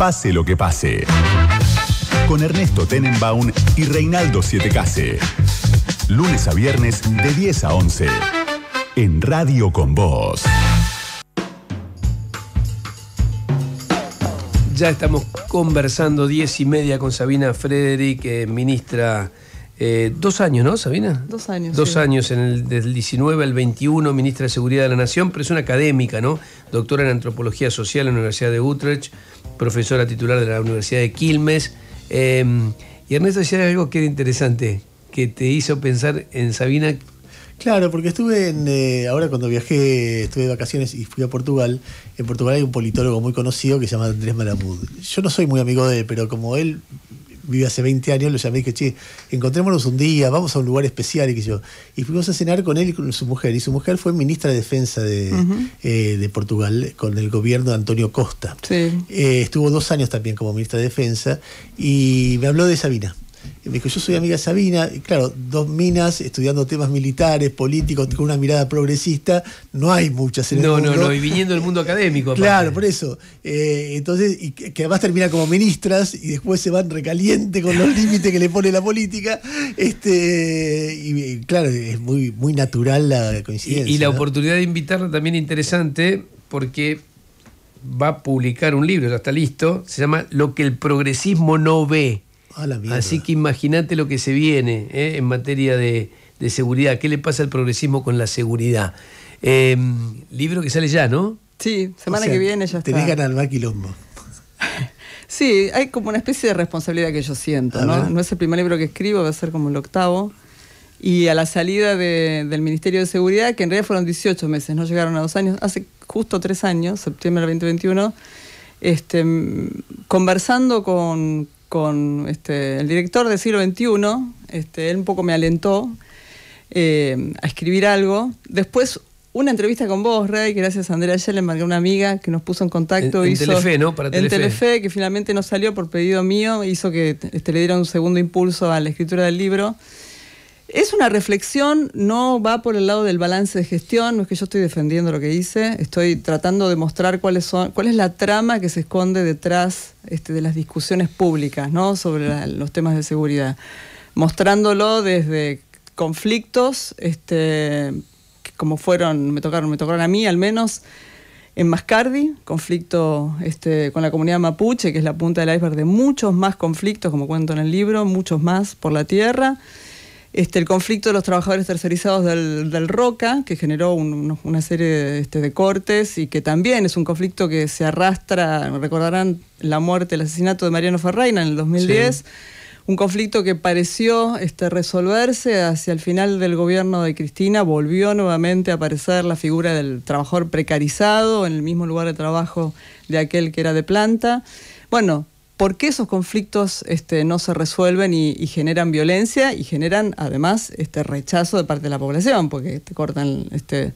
Pase lo que pase. Con Ernesto Tenenbaum y Reinaldo Case. Lunes a viernes de 10 a 11. En Radio con Voz. Ya estamos conversando 10 y media con Sabina Frederick, eh, ministra. Eh, dos años, ¿no, Sabina? Dos años. Dos años, en el, del 19 al 21, ministra de Seguridad de la Nación, pero es una académica, ¿no? Doctora en Antropología Social en la Universidad de Utrecht profesora titular de la Universidad de Quilmes. Em, y Ernesto, decía algo que era interesante, que te hizo pensar en Sabina. Claro, porque estuve en, eh, ahora cuando viajé, estuve de vacaciones y fui a Portugal. En Portugal hay un politólogo muy conocido que se llama Andrés Malamud. Yo no soy muy amigo de él, pero como él vive hace 20 años, lo llamé y dije, che, encontrémonos un día, vamos a un lugar especial y que yo. Y fuimos a cenar con él y con su mujer. Y su mujer fue ministra de Defensa de, eh, Portugal con el gobierno de Antonio Costa. Eh, estuvo dos años también como ministra de Defensa y me habló de Sabina me dijo, yo soy amiga Sabina, y claro, dos minas estudiando temas militares, políticos, con una mirada progresista, no hay muchas en no, el mundo. No, no, y viniendo del mundo académico. Claro, por eso. Eh, entonces, y que además termina como ministras y después se van recaliente con los límites que le pone la política. Este, y claro, es muy, muy natural la coincidencia. Y, la oportunidad de invitarla también interesante porque va a publicar un libro, ya está listo, se llama Lo que el progresismo no ve Así que imagínate lo que se viene ¿eh? en materia de, seguridad. ¿Qué le pasa al progresismo con la seguridad? Em, libro que sale ya, ¿no? Sí, semana que viene ya está. Tenés ganas al maquilombo. sí, hay como una especie de responsabilidad que yo siento, ¿no? No es el primer libro que escribo, va a ser como el octavo. Y a la salida del Ministerio de Seguridad, que en realidad fueron 18 meses, no llegaron a dos años, hace justo tres años, septiembre del 2021, este, conversando con, con este, el director de siglo XXI, este, él un poco me alentó eh, a escribir algo. Después una entrevista con vos, Rey, que gracias a Andrea Schellenberg, una amiga que nos puso en contacto. En, hizo, Telefe, ¿no? que finalmente no salió por pedido mío, hizo que este, le diera un segundo impulso a la escritura del libro. Es una reflexión, no va por el lado del balance de gestión, no es que yo estoy defendiendo lo que hice, estoy tratando de mostrar cuál es la trama que se esconde detrás este, de las discusiones públicas ¿no? sobre los temas de seguridad, mostrándolo desde conflictos, este, como fueron, me tocaron, me tocaron a mí al menos, en Mascardi, conflicto este, con la comunidad mapuche, que es la punta del iceberg de muchos más conflictos, como cuento en el libro, muchos más por la tierra. Este, el conflicto de los trabajadores tercerizados del, Roca, que generó una serie este, de cortes y que también es un conflicto que se arrastra, recordarán la muerte, el asesinato de Mariano Ferreira en el 2010, un conflicto que pareció este, resolverse hacia el final del gobierno de Cristina, volvió nuevamente a aparecer la figura del trabajador precarizado en el mismo lugar de trabajo de aquel que era de planta. Bueno, por qué esos conflictos este, no se resuelven y, generan violencia y generan además este rechazo de parte de la población, porque te cortan este,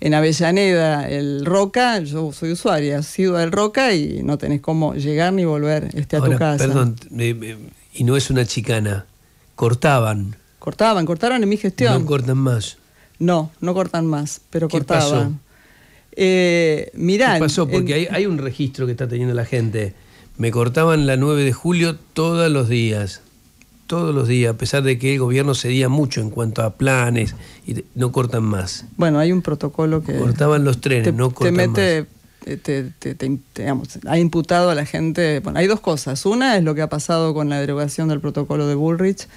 en Avellaneda el Roca, yo soy usuaria, sido ido Roca y no tenés cómo llegar ni volver este, a tu casa. Perdón, y no es una chicana, cortaban. Cortaban, cortaron en mi gestión. No cortan más. No, no cortan más, pero ¿Qué cortaban. Pasó? Eh, mirá, ¿Qué pasó? Porque hay, hay un registro que está teniendo la gente. Me cortaban la 9 de julio todos los días, todos los días, a pesar de que el gobierno cedía mucho en cuanto a planes, y no cortan más. Bueno, hay un protocolo que... Cortaban los trenes, no cortan ha imputado a la gente. Bueno, hay dos cosas. Una es lo que ha pasado con la derogación del protocolo de Bullrich,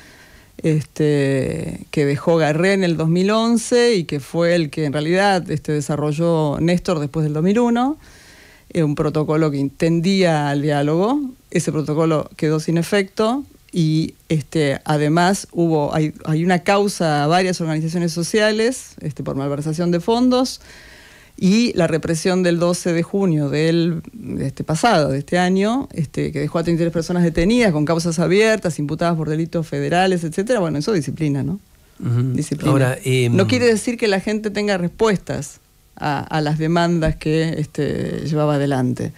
este, que dejó Garré en el 2011 y que fue el que en realidad este, desarrolló Néstor después del 2001 un protocolo que intendía al diálogo. Ese protocolo quedó sin efecto y este, además hubo, hay, hay una causa a varias organizaciones sociales este, por malversación de fondos y la represión del 12 de junio del este pasado, de este año, este, que dejó a 33 personas detenidas con causas abiertas, imputadas por delitos federales, etcétera, bueno, eso es disciplina, ¿no? Disciplina. Em, no quiere decir que la gente tenga respuestas a, las demandas que este, llevaba adelante.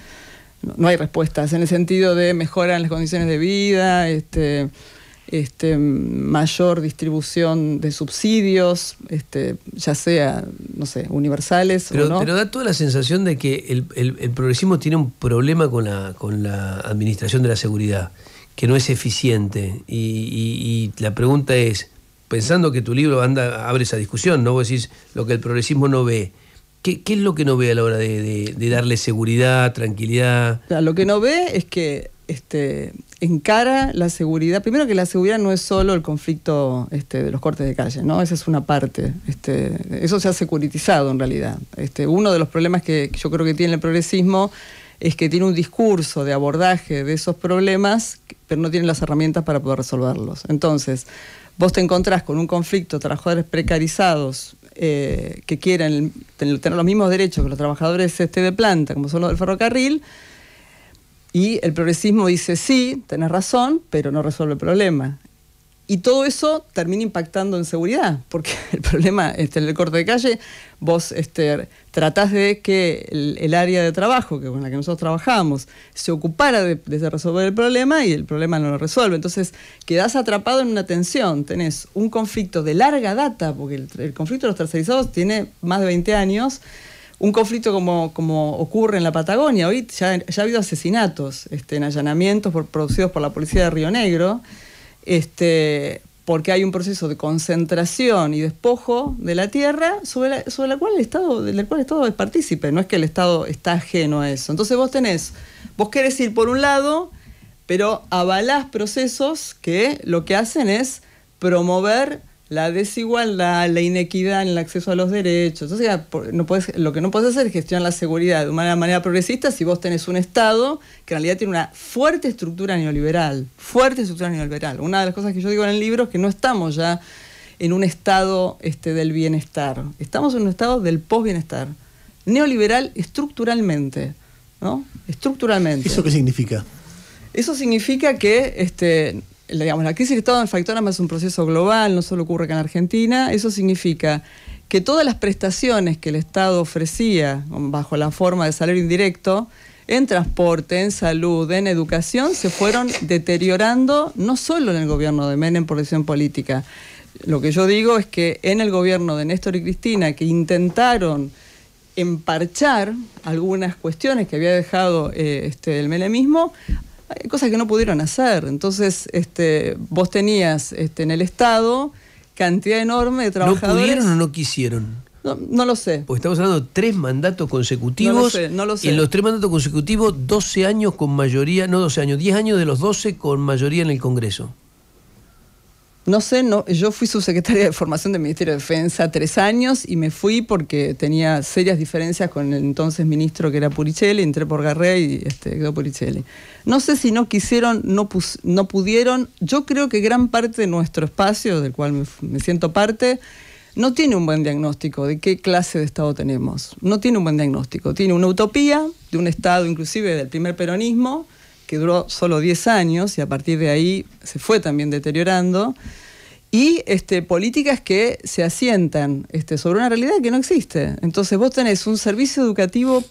No, hay respuestas en el sentido de mejora las condiciones de vida, este, este, mayor distribución de subsidios, este, ya sea, no sé, universales pero, o no. Pero da toda la sensación de que el, progresismo tiene un problema con la, con la administración de la seguridad, que no es eficiente. Y, y, la pregunta es, pensando que tu libro anda, abre esa discusión, ¿no? Vos decís lo que el progresismo no ve. ¿Qué, es lo que no ve a la hora de, darle seguridad, tranquilidad? lo que no ve es que este, encara la seguridad. Primero que la seguridad no es solo el conflicto este, de los cortes de calle, ¿no? Esa es una parte. Este, eso se ha securitizado en realidad. uno de los problemas que yo creo que tiene el progresismo es que tiene un discurso de abordaje de esos problemas, pero no tiene las herramientas para poder resolverlos. Entonces, vos te encontrás con un conflicto, de trabajadores precarizados, eh, que quieran tener los mismos derechos que los trabajadores este, de planta, como son los del ferrocarril, y el progresismo dice, sí, tenés razón, pero no resuelve el problema. Y todo eso termina impactando en seguridad, porque el problema en este, el corte de calle, vos este, tratás de que el, área de trabajo que con la que nosotros trabajamos se ocupara de, resolver el problema y el problema no lo resuelve. Entonces quedás atrapado en una tensión, tenés un conflicto de larga data, porque el, conflicto de los tercerizados tiene más de 20 años un conflicto como, ocurre en la Patagonia. Hoy ya, ha habido asesinatos este, en allanamientos producidos por la policía de Río Negro este, porque hay un proceso de concentración y despojo de la tierra sobre la, cual el Estado, del cual el Estado es partícipe, no es que el Estado está ajeno a eso. Entonces vos tenés, vos querés ir por un lado, pero avalás procesos que lo que hacen es promover la desigualdad, la inequidad en el acceso a los derechos. O sea, no lo que no puedes hacer es gestionar la seguridad de una manera progresista si vos tenés un Estado que en realidad tiene una fuerte estructura neoliberal, fuerte estructura neoliberal. Una de las cosas que yo digo en el libro es que no estamos ya en un estado este, del bienestar, estamos en un estado del post-bienestar. neoliberal estructuralmente, ¿no? Estructuralmente. ¿Eso qué significa? Eso significa que este, la crisis del Estado en Factorama es un proceso global, no solo ocurre acá en Argentina, eso significa que todas las prestaciones que el Estado ofrecía bajo la forma de salario indirecto, en transporte, en salud, en educación, se fueron deteriorando no solo en el gobierno de Menem por decisión política. Lo que yo digo es que en el gobierno de Néstor y Cristina, que intentaron emparchar algunas cuestiones que había dejado eh, este, el menemismo, hay cosas que no pudieron hacer. Entonces, este, vos tenías este, en el Estado cantidad enorme de trabajadores. ¿No pudieron o no quisieron? No, lo sé. Porque estamos hablando de tres mandatos consecutivos. No no En los tres mandatos consecutivos, 12 años con mayoría, no 12 años, 10 años de los 12 con mayoría en el Congreso. No sé, yo fui subsecretaria de formación del Ministerio de Defensa tres años y me fui porque tenía serias diferencias con el entonces ministro que era Puricelli, entré por y este, quedó Puricelli. No sé si no quisieron, no, pudieron. Yo creo que gran parte de nuestro espacio, del cual me siento parte, no tiene un buen diagnóstico de qué clase de Estado tenemos. No tiene un buen diagnóstico. Tiene una utopía de un Estado, inclusive del primer peronismo, que duró solo 10 años y a partir de ahí se fue también deteriorando, y este, políticas que se asientan este, sobre una realidad que no existe. Entonces vos tenés un servicio educativo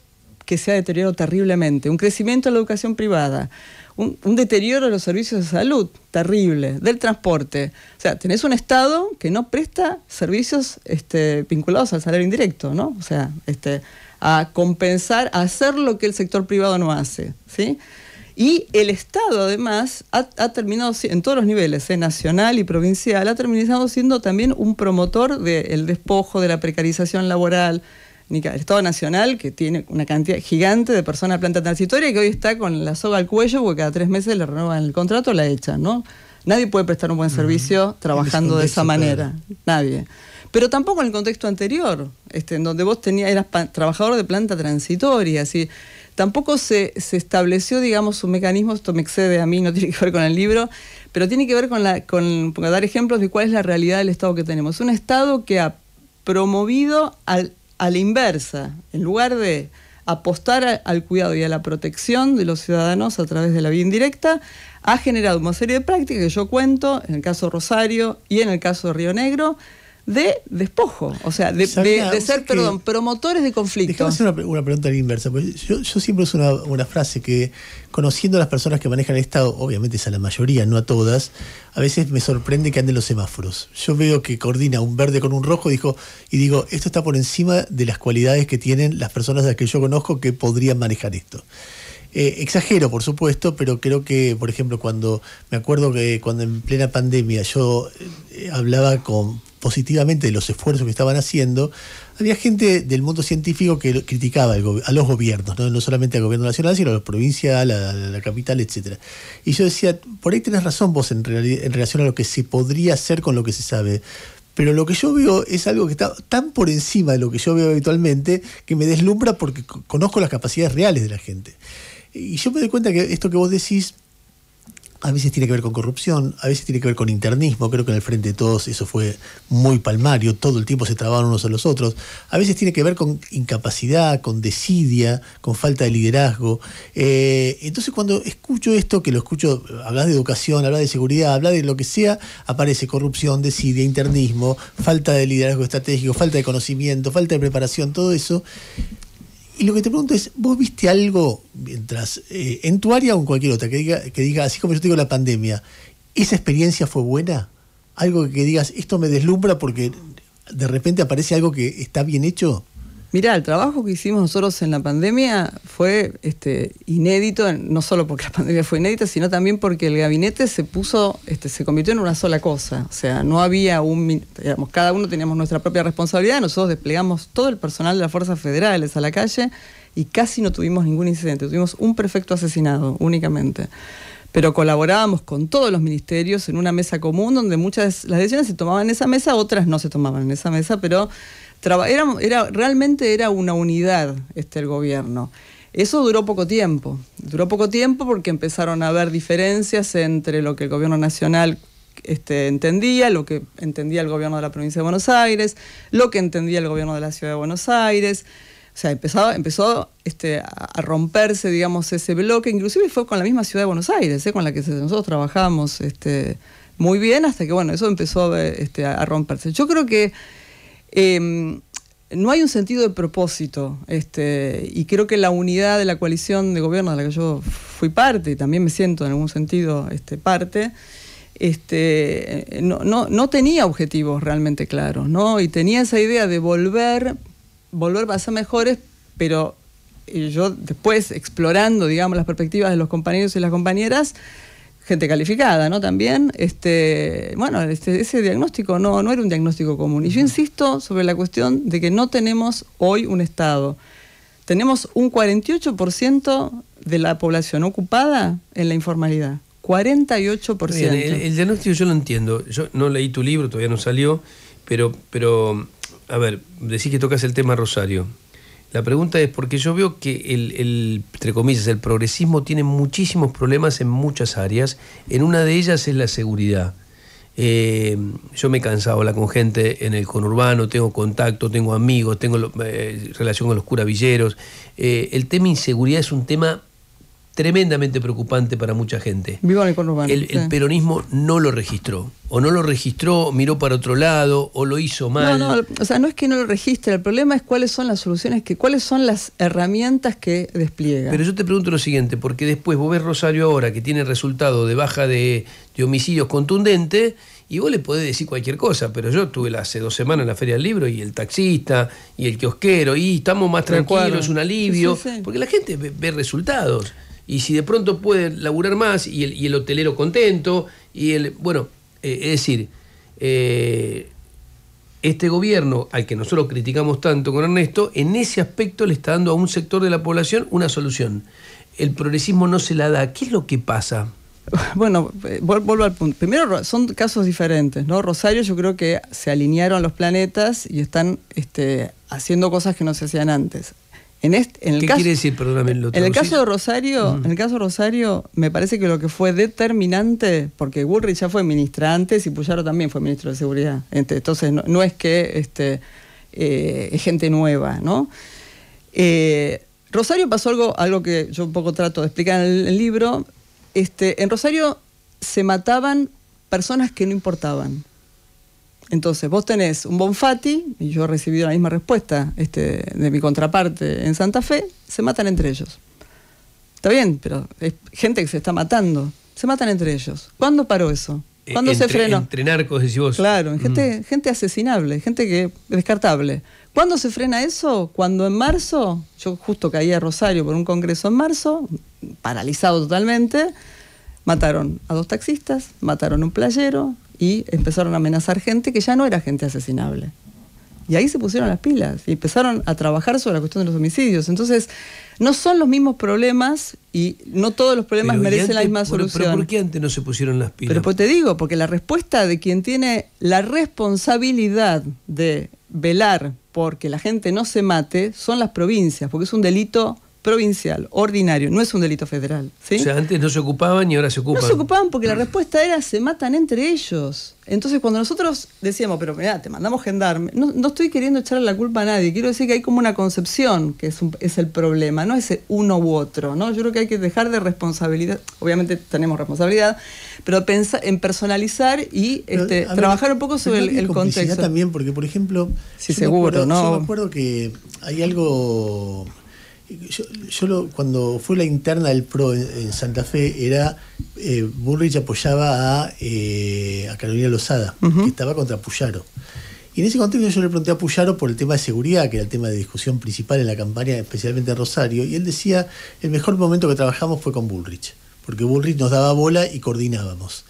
que se ha deteriorado terriblemente, un crecimiento de la educación privada, un, deterioro de los servicios de salud terrible, del transporte. O sea, tenés un Estado que no presta servicios este, vinculados al salario indirecto, ¿no? O sea, a compensar, a hacer lo que el sector privado no hace, ¿sí? Y el Estado, además, ha, terminado en todos los niveles, ¿eh? nacional y provincial, ha terminado siendo también un promotor del despojo, de la precarización laboral. El Estado Nacional, que tiene una cantidad gigante de personas planta transitoria, que hoy está con la soga al cuello porque cada tres meses le renuevan el contrato la echan, ¿no? Nadie puede prestar un buen servicio trabajando de esa manera. Nadie pero tampoco en el contexto anterior, este, en donde vos tenías, eras trabajador de planta transitoria. Así, Tampoco se, estableció, digamos, un mecanismo, esto me excede a mí, no tiene que ver con el libro, pero tiene que ver con, con, dar ejemplos de cuál es la realidad del Estado que tenemos. Un Estado que ha promovido al, a la inversa, en lugar de apostar al cuidado y a la protección de los ciudadanos a través de la vía indirecta, ha generado una serie de prácticas que yo cuento, en el caso Rosario y en el caso Río Negro, de despojo, o sea, de, ser, perdón, promotores de conflicto. hacer una, pregunta inversa, pues, yo, yo, siempre uso una, frase que, conociendo a las personas que manejan el Estado, obviamente es a la mayoría, no a todas, a veces me sorprende que anden los semáforos. Yo veo que coordina un verde con un rojo dijo, y digo, esto está por encima de las cualidades que tienen las personas a las que yo conozco que podrían manejar esto. Eh, exagero, por supuesto, pero creo que, por ejemplo, cuando me acuerdo que cuando en plena pandemia yo eh, hablaba con positivamente de los esfuerzos que estaban haciendo, había gente del mundo científico que criticaba a los gobiernos, ¿no? solamente al gobierno nacional, sino a la provincia, a la, capital, etc. Y yo decía, por ahí tenés razón vos en relación a lo que se podría hacer con lo que se sabe, pero lo que yo veo es algo que está tan por encima de lo que yo veo habitualmente que me deslumbra porque conozco las capacidades reales de la gente. Y yo me doy cuenta que esto que vos decís a veces tiene que ver con corrupción, a veces tiene que ver con internismo, creo que en el frente de todos eso fue muy palmario, todo el tiempo se trababan unos a los otros, a veces tiene que ver con incapacidad, con desidia, con falta de liderazgo. Eh, entonces cuando escucho esto, que lo escucho, hablas de educación, hablas de seguridad, hablas de lo que sea, aparece corrupción, desidia, internismo, falta de liderazgo estratégico, falta de conocimiento, falta de preparación, todo eso, y lo que te pregunto es, ¿vos viste algo mientras eh, en tu área o en cualquier otra que diga, que diga, así como yo te digo la pandemia, ¿esa experiencia fue buena? Algo que digas, esto me deslumbra porque de repente aparece algo que está bien hecho. Mirá, el trabajo que hicimos nosotros en la pandemia fue este, inédito, no solo porque la pandemia fue inédita, sino también porque el gabinete se puso, este, se convirtió en una sola cosa. O sea, no había un, digamos, cada uno teníamos nuestra propia responsabilidad, nosotros desplegamos todo el personal de las fuerzas federales a la calle y casi no tuvimos ningún incidente, tuvimos un prefecto asesinado únicamente pero colaborábamos con todos los ministerios en una mesa común donde muchas las decisiones se tomaban en esa mesa, otras no se tomaban en esa mesa, pero era, realmente era una unidad este, el gobierno. Eso duró poco tiempo. Duró poco tiempo porque empezaron a haber diferencias entre lo que el gobierno nacional este, entendía, lo que entendía el gobierno de la provincia de Buenos Aires, lo que entendía el gobierno de la ciudad de Buenos Aires. O sea, empezó, empezó este, a romperse, digamos, ese bloque. Inclusive fue con la misma ciudad de Buenos Aires, ¿eh? con la que nosotros trabajamos este, muy bien, hasta que, bueno, eso empezó eh, este, a romperse. Yo creo que Em, no hay un sentido de propósito, este, y creo que la unidad de la coalición de gobierno de la que yo fui parte, y también me siento en algún sentido este, parte, este, no, tenía objetivos realmente claros, ¿no? Y tenía esa idea de volver, volver a ser mejores, pero eh, yo después, explorando, digamos, las perspectivas de los compañeros y las compañeras, gente calificada, ¿no? También, este, bueno, este, ese diagnóstico no, no era un diagnóstico común. Y yo insisto sobre la cuestión de que no tenemos hoy un Estado. Tenemos un 48% de la población ocupada en la informalidad. 48%. el, diagnóstico yo lo entiendo. Yo no leí tu libro, todavía no salió, pero, pero a ver, decís que tocas el tema Rosario. La pregunta es, porque yo veo que el, entre comillas, el progresismo tiene muchísimos problemas en muchas áreas. En una de ellas es la seguridad. Eh, yo me he cansado hablar con gente en el conurbano, tengo contacto, tengo amigos, tengo eh, relación con los curavilleros. Eh, el tema inseguridad es un tema tremendamente preocupante para mucha gente. el, el, peronismo no lo registró, o no lo registró, miró para otro lado, o lo hizo mal. No, no, o sea, no es que no lo registre, el problema es cuáles son las soluciones, que, cuáles son las herramientas que despliega. Pero yo te pregunto lo siguiente, porque después vos ves Rosario ahora que tiene resultado de baja de, homicidios contundente, y vos le podés decir cualquier cosa, pero yo estuve hace dos semanas en la Feria del Libro y el taxista y el kiosquero, y estamos más tranquilos, es un alivio, porque la gente ve resultados y si de pronto puede laburar más y el, hotelero contento, y el, bueno, eh, es decir, eh, este gobierno al que nosotros criticamos tanto con Ernesto, en ese aspecto le está dando a un sector de la población una solución. El progresismo no se la da. ¿Qué es lo que pasa? Bueno, eh, vuelvo al punto. Primero, son casos diferentes, ¿no? Rosario yo creo que se alinearon los planetas y están este, haciendo cosas que no se hacían antes. En, el ¿Qué caso, quiere decir, perdóname, en, el caso de Rosario, mm. en el caso de Rosario, me parece que lo que fue determinante, porque Bullrich ya fue ministra antes y Puyaro también fue ministro de Seguridad. Entonces, no, es que este, eh, es gente nueva, ¿no? Eh, Rosario pasó algo, algo que yo un poco trato de explicar en el, libro. Este, en Rosario se mataban personas que no importaban. Entonces, vos tenés un bonfati y yo he recibido la misma respuesta este, de mi contraparte en Santa Fe, se matan entre ellos. Está bien, pero es gente que se está matando. Se matan entre ellos. ¿Cuándo paró eso? Eh, ¿Cuándo se Entre narcos, decís vos. Claro, gente, mm. gente asesinable, gente que descartable. ¿Cuándo se frena eso? Cuando en marzo, yo justo caí a Rosario por un congreso en marzo, paralizado totalmente, mataron a dos taxistas, mataron a un playero, y empezaron a amenazar gente que ya no era gente asesinable. Y ahí se pusieron las pilas y empezaron a trabajar sobre la cuestión de los homicidios. Entonces, no son los mismos problemas y no todos los problemas merecen la misma solución. ¿por qué antes no se pusieron las pilas? Pero pues te digo, porque la respuesta de quien tiene la responsabilidad de velar porque la gente no se mate son las provincias, porque es un delito provincial, ordinario, no es un delito federal. O sea, antes no se ocupaban y ahora se ocupan. No se ocupaban porque la respuesta era se matan entre ellos. Entonces cuando nosotros decíamos, pero mira, te mandamos gendarme, no, estoy queriendo echarle la culpa a nadie, quiero decir que hay como una concepción que es, el problema, no es uno u otro, ¿no? Yo creo que hay que dejar de responsabilidad, obviamente tenemos responsabilidad, pero pensar en personalizar y este, trabajar un poco sobre el, el contexto. también, porque por ejemplo... Sí, seguro, ¿no? Yo me acuerdo que hay algo yo, cuando fue la interna del PRO en, Santa Fe, era eh, Bullrich apoyaba eh, a, Carolina Lozada, que estaba contra Puyaro. Y en ese contexto yo le pregunté a Puyaro por el tema de seguridad, que era el tema de discusión principal en la campaña, especialmente en Rosario, y él decía, el mejor momento que trabajamos fue con Bullrich, porque Bullrich nos daba bola y coordinábamos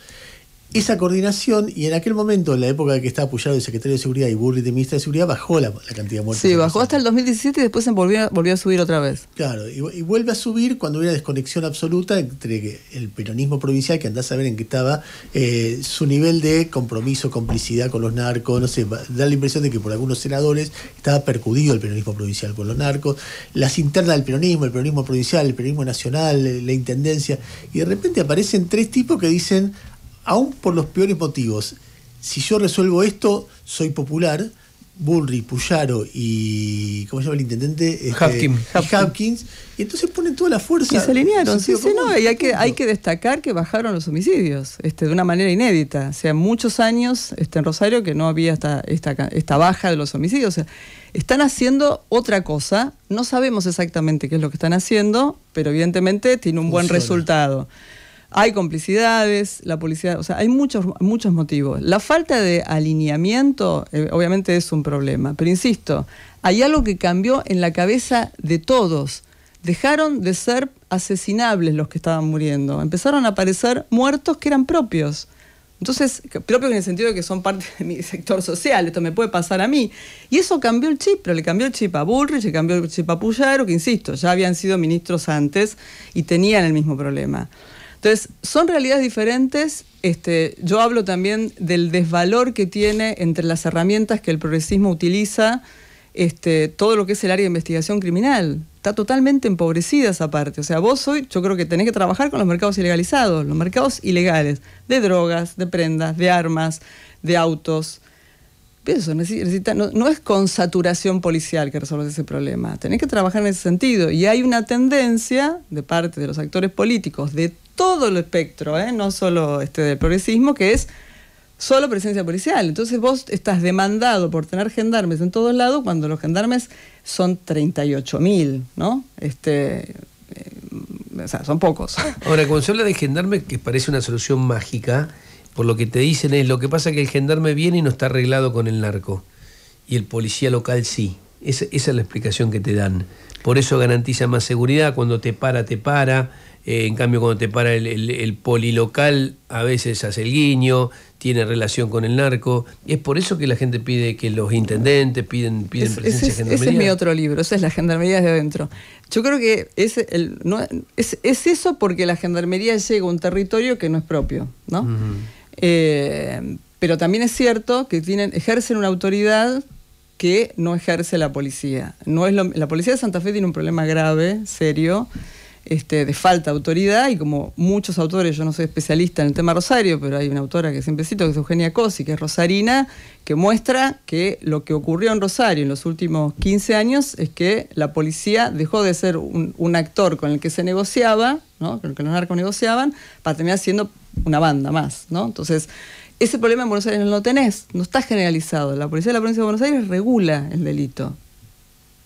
esa coordinación, y en aquel momento, en la época en que estaba apoyado el secretario de Seguridad y Burri de ministra de Seguridad, bajó la, cantidad de muertes. Sí, bajó hasta el 2017 y después volvió, volvió a subir otra vez. Claro, y, vuelve a subir cuando hubo una desconexión absoluta entre el peronismo provincial, que andás a ver en qué estaba, eh, su nivel de compromiso, complicidad con los narcos, no sé, da la impresión de que por algunos senadores estaba percudido el peronismo provincial con los narcos, las internas del peronismo, el peronismo provincial, el peronismo nacional, la intendencia, y de repente aparecen tres tipos que dicen aún por los peores motivos, si yo resuelvo esto, soy popular, burry Puyaro y. ¿Cómo se llama el intendente? Este, Hopkins. Y Y entonces ponen toda la fuerza. Y se alinearon, sí, sí, no. Y hay que, destacar que bajaron los homicidios este, de una manera inédita. O sea, muchos años este, en Rosario que no había esta, esta, baja de los homicidios. O sea, están haciendo otra cosa. No sabemos exactamente qué es lo que están haciendo, pero evidentemente tiene un buen resultado. Hay complicidades, la policía, o sea, hay muchos, muchos motivos. La falta de alineamiento eh, obviamente es un problema, pero insisto, hay algo que cambió en la cabeza de todos. Dejaron de ser asesinables los que estaban muriendo, empezaron a aparecer muertos que eran propios. Entonces, propios en el sentido de que son parte de mi sector social, esto me puede pasar a mí. Y eso cambió el chip, pero le cambió el chip a Bullrich, le cambió el chip a Puyaro, que insisto, ya habían sido ministros antes y tenían el mismo problema. Entonces, son realidades diferentes. Este, yo hablo también del desvalor que tiene entre las herramientas que el progresismo utiliza este, todo lo que es el área de investigación criminal. Está totalmente empobrecida esa parte. O sea, vos hoy yo creo que tenés que trabajar con los mercados ilegalizados, los mercados ilegales de drogas, de prendas, de armas, de autos. no, es con saturación policial que resolves ese problema. Tenés que trabajar en ese sentido. Y hay una tendencia de parte de los actores políticos de todo el espectro, ¿eh? no solo este del progresismo, que es solo presencia policial. Entonces vos estás demandado por tener gendarmes en todos lados cuando los gendarmes son 38.000, mil, ¿no? Este, eh, o sea, son pocos. Ahora, cuando se habla de gendarmes, que parece una solución mágica, por lo que te dicen es, lo que pasa es que el gendarme viene y no está arreglado con el narco, y el policía local sí. esa es la explicación que te dan. Por eso garantiza más seguridad, cuando te para, te para eh, en cambio, cuando te para el, el, el, polilocal, a veces hace el guiño, tiene relación con el narco. es por eso que la gente pide que los intendentes piden, piden presencia de gendarmería. Ese es mi otro libro, esa es la gendarmería de adentro. Yo creo que es, eso porque la gendarmería llega a un territorio que no es propio, ¿no? Eh, pero también es cierto que tienen, ejercen una autoridad que no ejerce la policía. No es la policía de Santa Fe tiene un problema grave, serio, este, de falta de autoridad y como muchos autores, yo no soy especialista en el tema Rosario, pero hay una autora que siempre cito, que es Eugenia Cosi, que es rosarina, que muestra que lo que ocurrió en Rosario en los últimos 15 años es que la policía dejó de ser un, actor con el que se negociaba, con el que los narcos negociaban, para terminar siendo una banda más. Entonces, ese problema en Buenos Aires no lo tenés, no está generalizado. La policía de la provincia de Buenos Aires regula el delito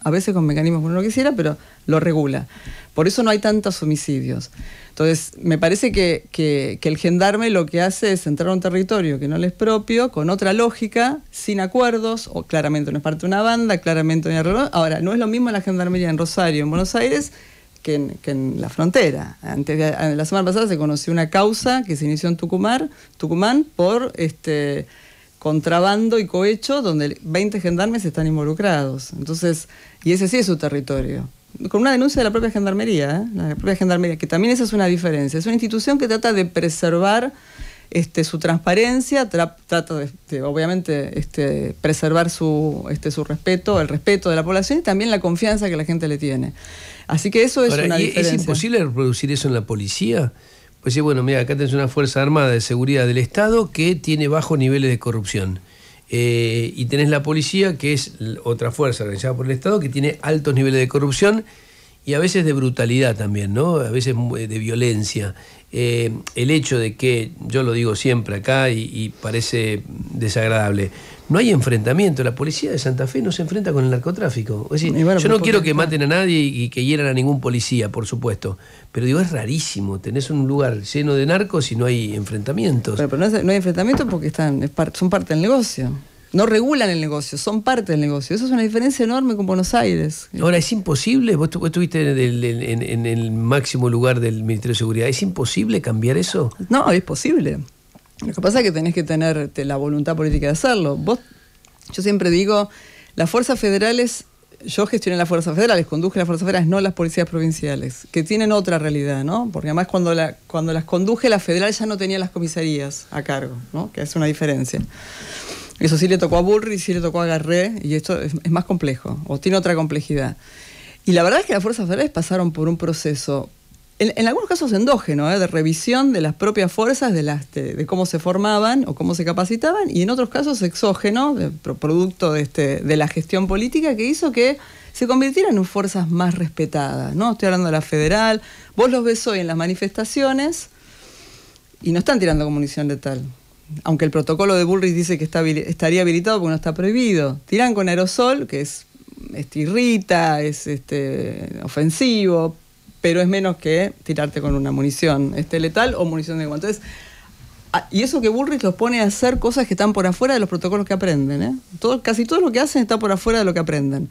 a veces con mecanismos que uno no quisiera, pero lo regula. Por eso no hay tantos homicidios. Entonces, me parece que, el gendarme lo que hace es entrar a un territorio que no le es propio, con otra lógica, sin acuerdos, o claramente no es parte de una banda, claramente no hay Ahora, no es lo mismo la gendarmería en Rosario, en Buenos Aires, que en, la frontera. Antes de, la semana pasada se conoció una causa que se inició en Tucumán, Tucumán por este contrabando y cohecho donde 20 gendarmes están involucrados. Entonces, y ese sí es su territorio. Con una denuncia de la propia gendarmería, ¿eh? la propia gendarmería, que también esa es una diferencia. Es una institución que trata de preservar este, su transparencia, trata de, obviamente, este, preservar su, este, su respeto, el respeto de la población y también la confianza que la gente le tiene. Así que eso es una ¿Es imposible reproducir eso en la policía? pues sí, bueno, mira, acá tenés una Fuerza Armada de Seguridad del Estado que tiene bajos niveles de corrupción. Eh, y tenés la policía, que es otra fuerza organizada por el Estado, que tiene altos niveles de corrupción y a veces de brutalidad también, ¿no? A veces eh, de violencia. Eh, el hecho de que, yo lo digo siempre acá y parece desagradable, no hay enfrentamiento. La policía de Santa Fe no se enfrenta con el narcotráfico. yo no quiero que maten a nadie y que hieran a ningún policía, por supuesto. Pero digo, es rarísimo. Tenés un lugar lleno de narcos y no hay enfrentamientos. Pero, no, hay enfrentamientos porque están, son parte del negocio. No regulan el negocio, son parte del negocio. Eso es una diferencia enorme con Buenos Aires. Ahora, es imposible, vos, estuviste en el, en el máximo lugar del Ministerio de Seguridad, ¿es imposible cambiar eso? No, es posible. Lo que pasa es que tenés que tener la voluntad política de hacerlo. Vos, yo siempre digo, las fuerzas federales, yo gestioné las fuerzas federales, conduje las fuerzas federales, no las policías provinciales, que tienen otra realidad, ¿no? Porque además cuando, cuando las conduje, la federal ya no tenía las comisarías a cargo, ¿no? Que es una diferencia. Eso sí le tocó a Burry, sí le tocó a Garré, y esto es, es más complejo, o tiene otra complejidad. Y la verdad es que las fuerzas federales pasaron por un proceso en, algunos casos endógeno, ¿eh? de revisión de las propias fuerzas, de, las, de, cómo se formaban o cómo se capacitaban, y en otros casos exógeno, producto este, de, la gestión política que hizo que se convirtieran en fuerzas más respetadas. ¿no? Estoy hablando de la federal, vos los ves hoy en las manifestaciones y no están tirando munición letal. Aunque el protocolo de Bullrich dice que está, estaría habilitado porque no está prohibido. Tiran con aerosol, que es irrita, es este, ofensivo, pero es menos que tirarte con una munición este, letal o munición de guantes. Ah, y eso que Bullrich los pone a hacer cosas que están por afuera de los protocolos que aprenden. ¿eh? Todo, casi todo lo que hacen está por afuera de lo que aprenden.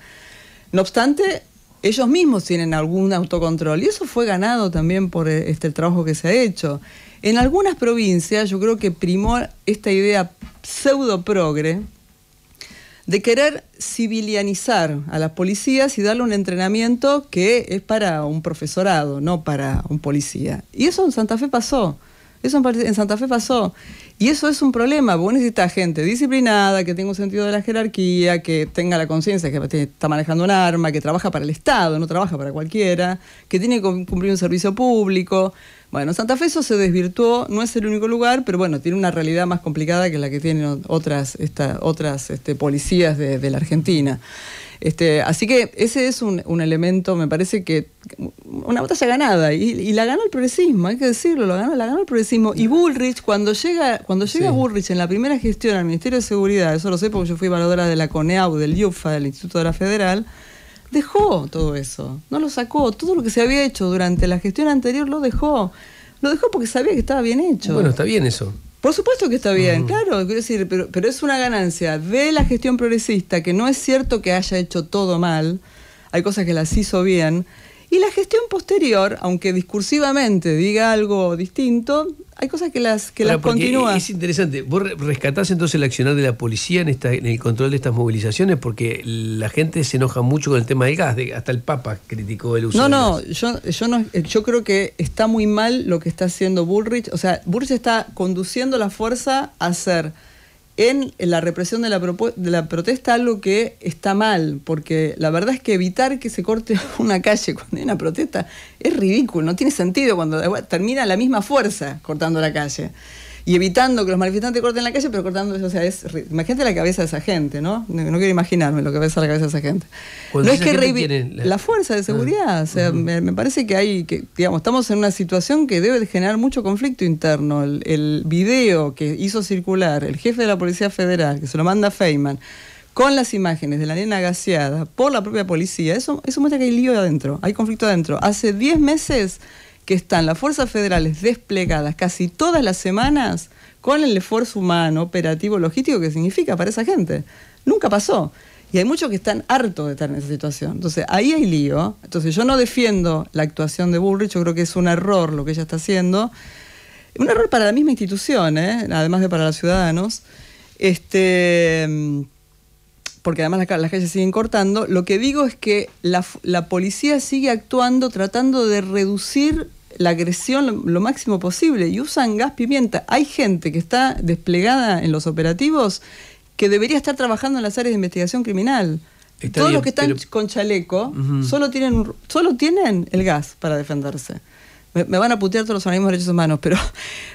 No obstante, ellos mismos tienen algún autocontrol y eso fue ganado también por eh, este, el trabajo que se ha hecho. En algunas provincias yo creo que primó esta idea pseudo progre, de querer civilianizar a las policías y darle un entrenamiento que es para un profesorado, no para un policía. Y eso en Santa Fe pasó. Eso en Santa Fe pasó. Y eso es un problema. Vos necesita gente disciplinada, que tenga un sentido de la jerarquía, que tenga la conciencia que está manejando un arma, que trabaja para el Estado, no trabaja para cualquiera, que tiene que cumplir un servicio público. Bueno, Santa Fe eso se desvirtuó, no es el único lugar, pero bueno, tiene una realidad más complicada que la que tienen otras, otras este, policías de, la Argentina. Este, así que ese es un, elemento, me parece que una batalla ganada, y, la gana el progresismo, hay que decirlo, la gana el progresismo. Y Bullrich, cuando llega, cuando llega Bullrich en la primera gestión al Ministerio de Seguridad, eso lo sé porque yo fui evaluadora de la CONEAU, del IUFA, del Instituto de la Federal, dejó todo eso, no lo sacó, todo lo que se había hecho durante la gestión anterior lo dejó, lo dejó porque sabía que estaba bien hecho. Bueno, está bien eso. Por supuesto que está bien, mm. claro, quiero decir, pero, pero, es una ganancia de la gestión progresista, que no es cierto que haya hecho todo mal, hay cosas que las hizo bien, y la gestión posterior, aunque discursivamente diga algo distinto, hay cosas que las, que las continúa. Es interesante, vos rescatás entonces el accionar de la policía en, esta, el control de estas movilizaciones, porque la gente se enoja mucho con el tema del gas, hasta el Papa criticó el uso. No, no, Yo, yo no, eh, yo creo que está muy mal lo que está haciendo Bullrich, o sea, Bullrich está conduciendo la fuerza a hacer en la represión de la, de la protesta algo que está mal, porque la verdad es que evitar que se corte una calle cuando hay una protesta es ridículo, no tiene sentido cuando termina la misma fuerza cortando la calle y evitando que los manifestantes corten la calle, pero cortando, o sea, es, imagínate la cabeza de esa gente, ¿no? No, quiero imaginarme lo que va ser la cabeza de esa gente. no es que la... fuerza de ah. seguridad, o sea, me, parece que hay, digamos, estamos en una situación que debe generar mucho conflicto interno. El, video que hizo circular el jefe de la Policía Federal, que se lo manda Feynman, con las imágenes de la nena gaseada por la propia policía, eso, eso muestra que hay lío adentro, hay conflicto adentro. Hace 10 meses que están las fuerzas federales desplegadas casi todas las semanas con el esfuerzo humano, operativo, logístico que significa para esa gente. Nunca pasó. Y hay muchos que están hartos de estar en esa situación. Entonces, ahí hay lío. Entonces, yo no defiendo la actuación de Bullrich, yo creo que es un error lo que ella está haciendo. Un error para la misma institución, ¿eh? además de para los ciudadanos. Este, porque además las, las calles siguen cortando. Lo que digo es que la, la policía sigue actuando tratando de reducir la agresión lo, máximo posible y usan gas pimienta. Hay gente que está desplegada en los operativos que debería estar trabajando en las áreas de investigación criminal. Todos los que están con chaleco solo, tienen, solo tienen el gas para defenderse me, van a putear todos los organismos de derechos humanos, pero,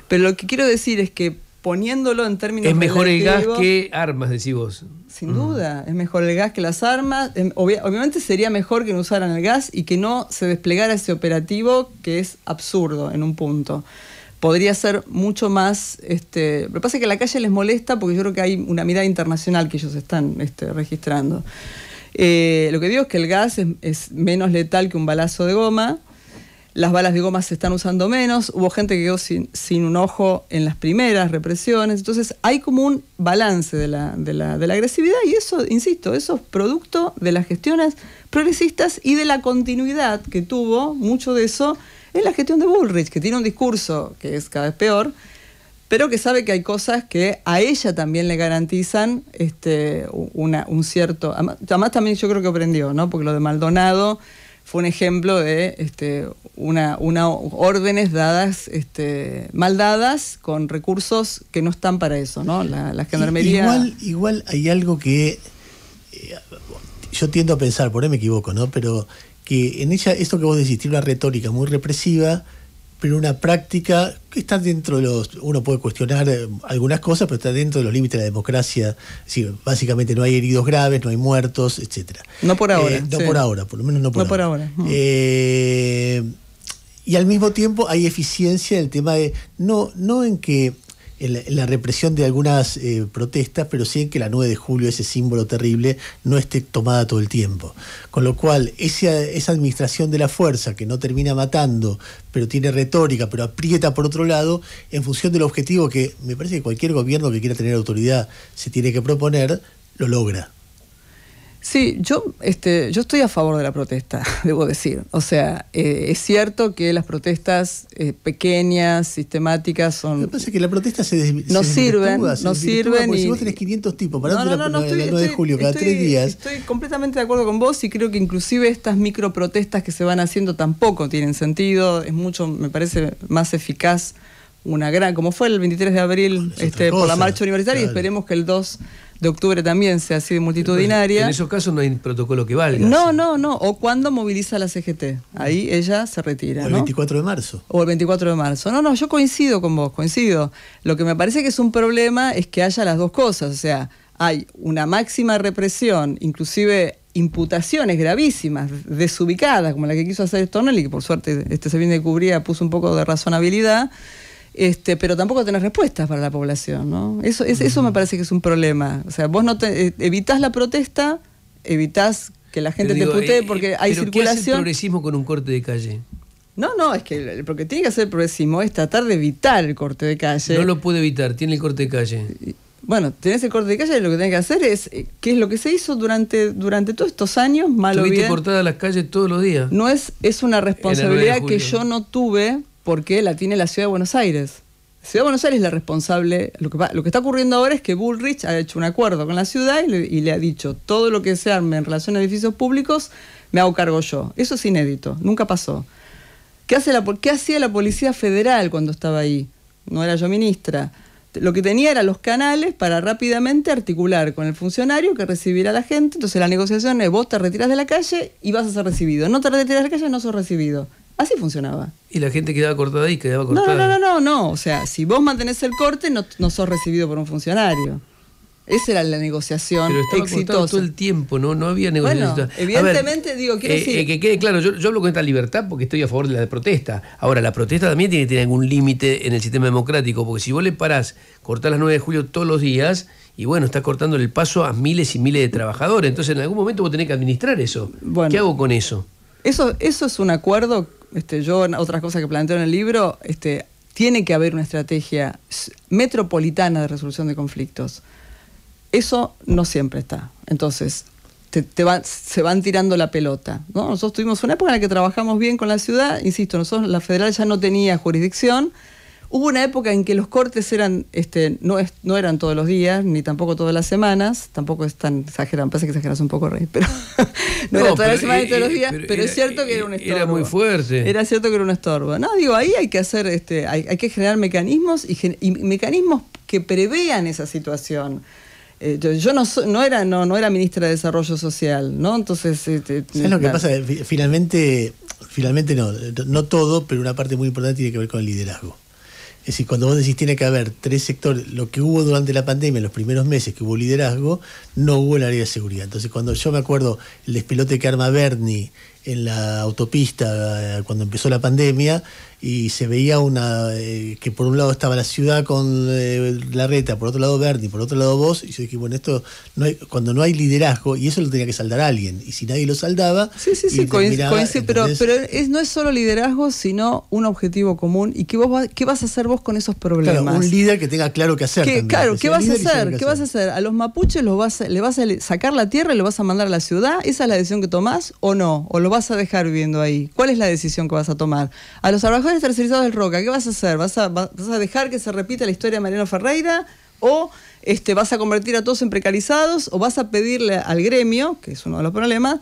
pero lo que quiero decir es que poniéndolo en términos... Es mejor el gas que armas, decís vos. Sin duda, mm. es mejor el gas que las armas. Em, obviamente sería mejor que no usaran el gas y que no se desplegara ese operativo que es absurdo en un punto. Podría ser mucho más... Este, lo que pasa es que la calle les molesta porque yo creo que hay una mirada internacional que ellos están este, registrando. Eh, lo que digo es que el gas es menos letal que un balazo de goma las balas de goma se están usando menos, hubo gente que quedó sin, un ojo en las primeras represiones, entonces hay como un balance de la, agresividad y eso, insisto, eso es producto de las gestiones progresistas y de la continuidad que tuvo mucho de eso en la gestión de Bullrich, que tiene un discurso que es cada vez peor, pero que sabe que hay cosas que a ella también le garantizan este, una, un cierto... Además también yo creo que aprendió, ¿no? porque lo de Maldonado fue un ejemplo de este, una, órdenes dadas, este, mal dadas, con recursos que no están para eso, ¿no? La, la gendarmería. Igual, hay algo que eh, yo tiendo a pensar, por ahí me equivoco, ¿no? Pero que en ella, esto que vos decís, tiene una retórica muy represiva, pero una práctica que está dentro de los. Uno puede cuestionar eh, algunas cosas, pero está dentro de los límites de la democracia. Es básicamente no hay heridos graves, no hay muertos, etcétera. No por ahora. Eh, no por ahora, por lo menos no por no Por ahora. Mm. Y al mismo tiempo hay eficiencia en el tema de, no, no en que la, represión de algunas eh, protestas, pero sí en que la 9 de julio, ese símbolo terrible, no esté tomada todo el tiempo. Con lo cual, esa administración de la fuerza que no termina matando, pero tiene retórica, pero aprieta por otro lado, en función del objetivo que me parece que cualquier gobierno que quiera tener autoridad se tiene que proponer, lo logra. Sí, yo, este, yo estoy a favor de la protesta, debo decir. O sea, eh, es cierto que las protestas eh, pequeñas, sistemáticas, son. Lo que que la protesta se, no sirven, no sirven. Si vos tenés 500 tipos, para no, no, de julio cada tres días. Estoy completamente de acuerdo con vos y creo que inclusive estas microprotestas que se van haciendo tampoco tienen sentido. Es mucho, me parece, más eficaz una gran, como fue el 23 de abril este, por la marcha universitaria, y esperemos que el 2 de octubre también sea así de multitudinaria. en esos casos no hay protocolo que valga. No, no, no. O cuando moviliza la CGT. Ahí ella se retira. O el 24 de marzo. O el 24 de marzo. No, no, yo coincido con vos, coincido. Lo que me parece que es un problema es que haya las dos cosas. O sea, hay una máxima represión, inclusive imputaciones gravísimas, desubicadas, como la que quiso hacer y que por suerte este se viene de cubría, puso un poco de razonabilidad. Este, pero tampoco tenés respuestas para la población, Eso, eso me mm. parece que es un problema. O sea, vos no te, eh, evitás la protesta, evitás que la gente te putee eh, porque eh, hay circulación. ¿qué progresismo con un corte de calle? No, no, es que lo que tiene que hacer el progresismo es tratar de evitar el corte de calle. No lo puede evitar, tiene el corte de calle. Bueno, tenés el corte de calle y lo que tenés que hacer es qué es lo que se hizo durante, durante todos estos años, malo bien. cortada las calles todos los días. No es, es una responsabilidad que yo no tuve porque la tiene la ciudad de Buenos Aires. La ciudad de Buenos Aires es la responsable. Lo que, está ocurriendo ahora es que Bullrich ha hecho un acuerdo con la ciudad y le, ha dicho: todo lo que se arme en relación a edificios públicos me hago cargo yo. Eso es inédito, nunca pasó. ¿Qué, hacía la Policía Federal cuando estaba ahí? No era yo ministra lo que tenía era los canales para rápidamente articular con el funcionario que recibiera a la gente. Entonces la negociación es vos te retiras de la calle y vas a ser recibido. No te retiras de la calle, no sos recibido. Así funcionaba. Y la gente quedaba cortada y quedaba cortada. No, no, no, no, no. O sea, si vos mantenés el corte, no, sos recibido por un funcionario. Esa era la negociación Pero está exitosa. todo el tiempo, ¿no? No había negociación. Bueno, evidentemente, digo, quiero eh, decir... Eh, que quede claro, yo, hablo con esta libertad porque estoy a favor de la protesta. Ahora, la protesta también tiene que tener algún límite en el sistema democrático, porque si vos le parás, cortar las 9 de julio todos los días, y bueno, estás cortando el paso a miles y miles de trabajadores. Entonces, en algún momento vos tenés que administrar eso. ¿Qué hago con eso? Eso, eso es un acuerdo este, yo otras cosas que planteo en el libro, este, tiene que haber una estrategia metropolitana de resolución de conflictos. Eso no siempre está. Entonces, se van tirando la pelota. Nosotros tuvimos una época en la que trabajamos bien con la ciudad, insisto, nosotros la federal ya no tenía jurisdicción, Hubo una época en que los cortes eran, este, no, no eran todos los días, ni tampoco todas las semanas, tampoco es tan exagerado, parece que exageras un poco, Rey, pero no, era todas las semanas y eh, todos los eh, días, pero, es cierto que eh, era un estorbo. Era muy fuerte. Era cierto que era un estorbo. No, digo, ahí hay que hacer, este, hay, que generar mecanismos y, mecanismos que prevean esa situación. yo, no, no, era, no, no era ministra de Desarrollo Social, ¿no? Entonces... Este, lo que pasa? Finalmente, finalmente no, no todo, pero una parte muy importante tiene que ver con el liderazgo. Es decir, cuando vos decís tiene que haber tres sectores, lo que hubo durante la pandemia, en los primeros meses que hubo liderazgo, no hubo el área de seguridad. Entonces, cuando yo me acuerdo el despilote que arma Bernie en la autopista eh, cuando empezó la pandemia, y se veía una eh, que por un lado estaba la ciudad con eh, la reta, por otro lado Bernie, por otro lado vos, y yo dije, bueno, esto no cuando no hay liderazgo, y eso lo tenía que saldar alguien, y si nadie lo saldaba... Sí, sí, sí, coincide, pero, pero es, no es solo liderazgo, sino un objetivo común, y qué, vos qué vas a hacer vos con esos problemas. un líder que tenga claro qué hacer. claro, ¿qué vas a hacer? ¿Qué vas a hacer? ¿A los mapuches los vas, le vas a sacar la tierra y lo vas a mandar a la ciudad? ¿Esa es la decisión que tomás o no? ¿O lo vas a dejar viviendo ahí? ¿Cuál es la decisión que vas a tomar? A los trabajadores estar tercerizado del Roca, ¿qué vas a hacer? ¿Vas a, ¿Vas a, dejar que se repita la historia de Mariano Ferreira? ¿O este, vas a convertir a todos en precarizados? ¿O vas a pedirle al gremio, que es uno de los problemas,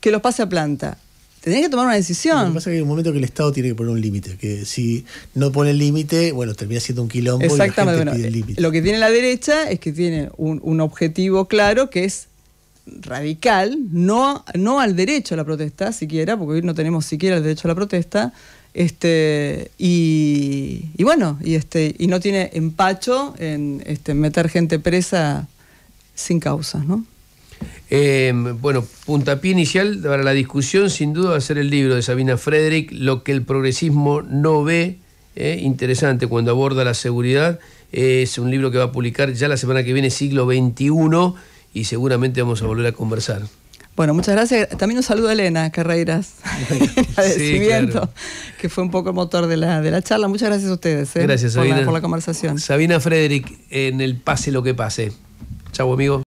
que los pase a planta? Tenés que tomar una decisión. Lo que pasa es que hay un momento que el Estado tiene que poner un límite, que si no pone el límite, bueno, termina siendo un quilombo y la gente pide eh, límite. Lo que tiene la derecha es que tiene un, objetivo claro que es radical, no, no al derecho a la protesta siquiera, porque hoy no tenemos siquiera el derecho a la protesta, este, y, bueno, y, este, y no tiene empacho en este, meter gente presa sin causas, ¿no? Em, bueno, puntapié inicial para la discusión, sin duda, va a ser el libro de Sabina Frederick, Lo que el progresismo no ve, eh, interesante cuando aborda la seguridad. es un libro que va a publicar ya la semana que viene, siglo XXI, y seguramente vamos a volver a conversar. Bueno, muchas gracias. También un saludo a Elena Carreiras, que fue un poco el motor de la, de la charla. Muchas gracias a ustedes ¿eh? gracias, por, Sabina. La, por la conversación. Sabina Frederick, en el pase lo que pase. Chau, amigo.